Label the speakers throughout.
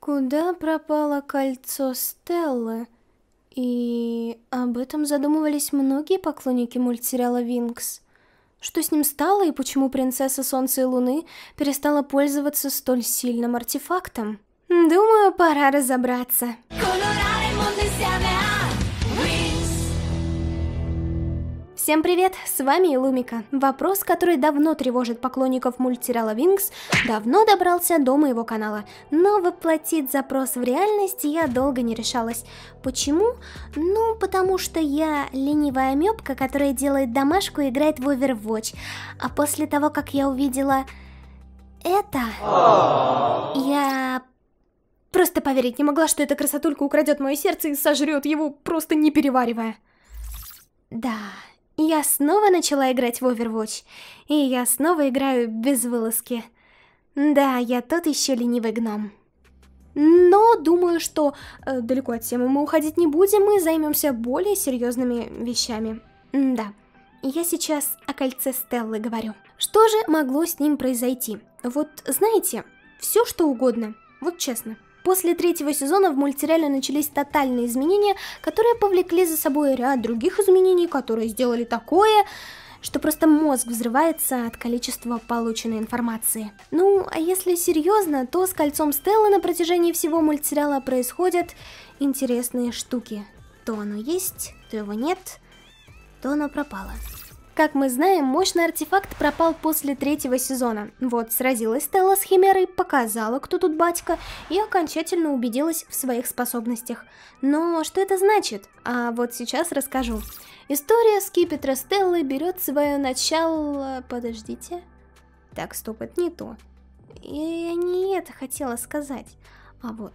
Speaker 1: Куда пропало кольцо Стеллы? И об этом задумывались многие поклонники мультсериала «Винкс». Что с ним стало и почему принцесса Солнца и Луны перестала пользоваться столь сильным артефактом? Думаю, пора разобраться. Всем привет, с вами Илумика. Вопрос, который давно тревожит поклонников мультсериала Винкс, давно добрался до моего канала, но воплотить запрос в реальность я долго не решалась. Почему? Ну, потому что я ленивая мёбка, которая делает домашку и играет в Overwatch, а после того, как я увидела это, я просто поверить не могла, что эта красотулька украдет мое сердце и сожрет его, просто не переваривая. Да, я снова начала играть в Overwatch, и я снова играю без вылазки. Да, я тот еще ленивый гном. Но думаю, что э, далеко от темы мы уходить не будем мы займемся более серьезными вещами. М да, я сейчас о кольце Стеллы говорю. Что же могло с ним произойти? Вот знаете, все что угодно, вот честно. После третьего сезона в мультсериале начались тотальные изменения, которые повлекли за собой ряд других изменений, которые сделали такое, что просто мозг взрывается от количества полученной информации. Ну, а если серьезно, то с кольцом Стелла на протяжении всего мультсериала происходят интересные штуки. То оно есть, то его нет, то оно пропало. Как мы знаем, мощный артефакт пропал после третьего сезона. Вот, сразилась Стелла с Химерой, показала, кто тут батька, и окончательно убедилась в своих способностях. Но что это значит? А вот сейчас расскажу. История скипетра Стеллы берет свое начало... Подождите... Так, стоп, это не то. Я не это хотела сказать. А вот.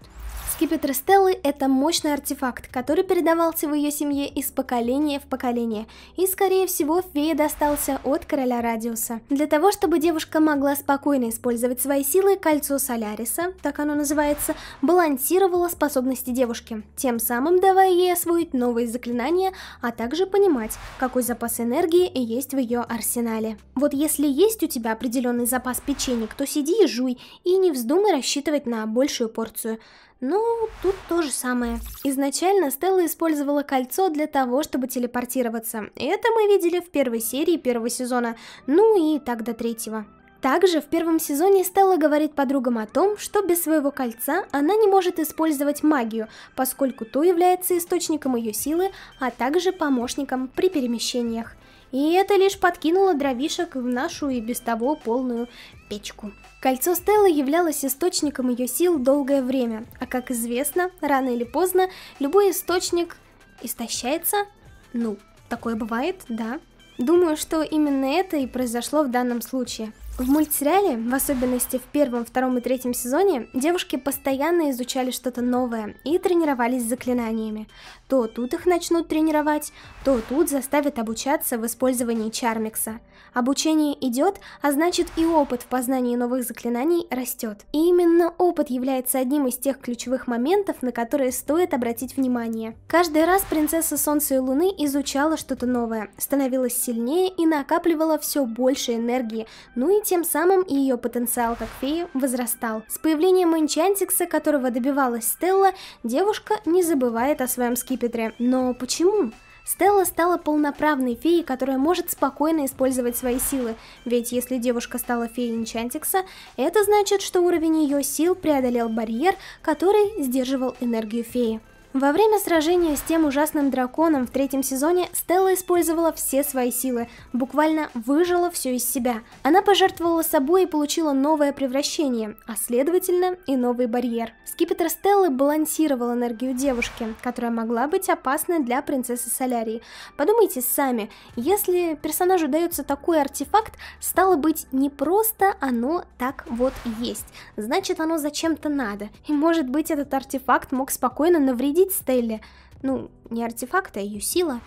Speaker 1: Скипетр Стеллы – это мощный артефакт, который передавался в ее семье из поколения в поколение, и, скорее всего, фея достался от короля Радиуса. Для того, чтобы девушка могла спокойно использовать свои силы, кольцо Соляриса, так оно называется, балансировало способности девушки, тем самым давая ей освоить новые заклинания, а также понимать, какой запас энергии есть в ее арсенале. Вот если есть у тебя определенный запас печенек, то сиди и жуй, и не вздумай рассчитывать на большую порцию пропорцию. Ну, тут то же самое. Изначально Стелла использовала кольцо для того, чтобы телепортироваться. Это мы видели в первой серии первого сезона, ну и так до третьего. Также в первом сезоне Стелла говорит подругам о том, что без своего кольца она не может использовать магию, поскольку то является источником ее силы, а также помощником при перемещениях. И это лишь подкинуло дровишек в нашу и без того полную печку. Кольцо Стеллы являлось источником ее сил долгое время, а как известно, рано или поздно любой источник истощается. Ну, такое бывает, да. Думаю, что именно это и произошло в данном случае. В мультсериале, в особенности в первом, втором и третьем сезоне, девушки постоянно изучали что-то новое и тренировались с заклинаниями. То тут их начнут тренировать, то тут заставят обучаться в использовании чармикса. Обучение идет, а значит и опыт в познании новых заклинаний растет. И именно опыт является одним из тех ключевых моментов, на которые стоит обратить внимание. Каждый раз принцесса Солнца и Луны изучала что-то новое, становилась сильнее и накапливала все больше энергии, ну и тем самым и ее потенциал как феи возрастал. С появлением Энчантикса, которого добивалась Стелла, девушка не забывает о своем скипетре. Но почему? Стелла стала полноправной феей, которая может спокойно использовать свои силы, ведь если девушка стала феей Энчантикса, это значит, что уровень ее сил преодолел барьер, который сдерживал энергию феи. Во время сражения с тем ужасным драконом в третьем сезоне Стелла использовала все свои силы, буквально выжила все из себя. Она пожертвовала собой и получила новое превращение, а следовательно и новый барьер. Скипетр Стеллы балансировал энергию девушки, которая могла быть опасна для принцессы Солярии. Подумайте сами, если персонажу дается такой артефакт, стало быть, не просто оно так вот есть, значит оно зачем-то надо. И может быть этот артефакт мог спокойно навредить победить Стелли. Ну, не артефакт, а ее сила.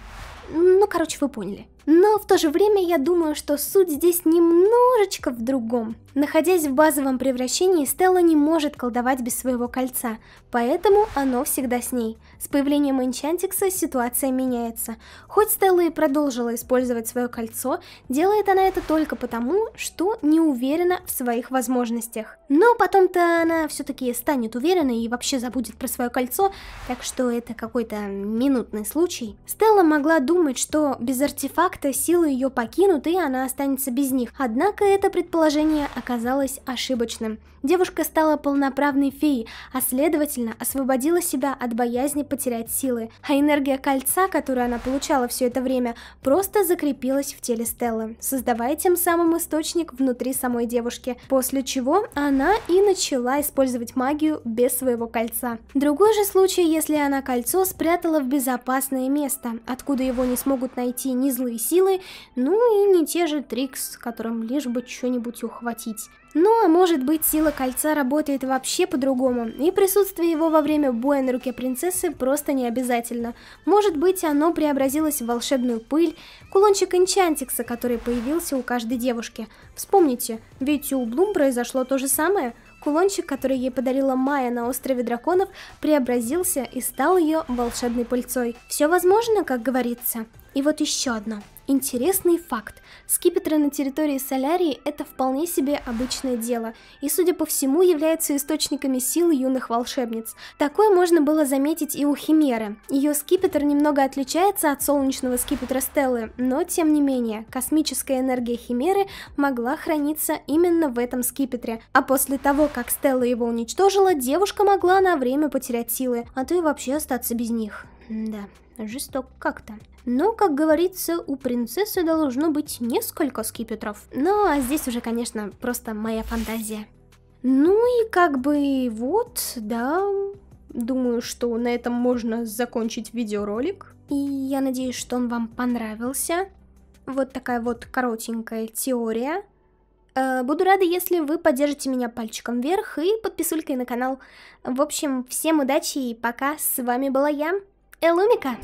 Speaker 1: Ну, короче, вы поняли. Но в то же время я думаю, что суть здесь немножечко в другом. Находясь в базовом превращении, Стелла не может колдовать без своего кольца, поэтому оно всегда с ней. С появлением Энчантикса ситуация меняется. Хоть Стелла и продолжила использовать свое кольцо, делает она это только потому, что не уверена в своих возможностях. Но потом-то она все-таки станет уверенной и вообще забудет про свое кольцо, так что это какой-то минутный случай. Стелла могла думать, что без артефакта как-то силы ее покинут, и она останется без них. Однако это предположение оказалось ошибочным. Девушка стала полноправной феей, а следовательно освободила себя от боязни потерять силы. А энергия кольца, которую она получала все это время, просто закрепилась в теле Стеллы, создавая тем самым источник внутри самой девушки, после чего она и начала использовать магию без своего кольца. Другой же случай, если она кольцо спрятала в безопасное место, откуда его не смогут найти ни злые свои силы, ну и не те же Трикс, которым лишь бы что-нибудь ухватить. Ну а может быть сила кольца работает вообще по-другому, и присутствие его во время боя на руке принцессы просто не обязательно. Может быть оно преобразилось в волшебную пыль, кулончик Энчантикса, который появился у каждой девушки. Вспомните, ведь у Блум произошло то же самое. Кулончик, который ей подарила Майя на острове драконов, преобразился и стал ее волшебной пыльцой. Все возможно, как говорится. И вот еще одно. Интересный факт. Скипетры на территории Солярии – это вполне себе обычное дело, и, судя по всему, являются источниками сил юных волшебниц. Такое можно было заметить и у Химеры. Ее скипетр немного отличается от солнечного скипетра Стеллы, но, тем не менее, космическая энергия Химеры могла храниться именно в этом скипетре, а после того, как Стелла его уничтожила, девушка могла на время потерять силы, а то и вообще остаться без них. Да, жесток как-то. Но, как говорится, у принцессы должно быть несколько скипетров. Ну, а здесь уже, конечно, просто моя фантазия. Ну и как бы вот, да, думаю, что на этом можно закончить видеоролик. И я надеюсь, что он вам понравился. Вот такая вот коротенькая теория. Э, буду рада, если вы поддержите меня пальчиком вверх и подписулькой на канал. В общем, всем удачи и пока, с вами была я, é Lúmica!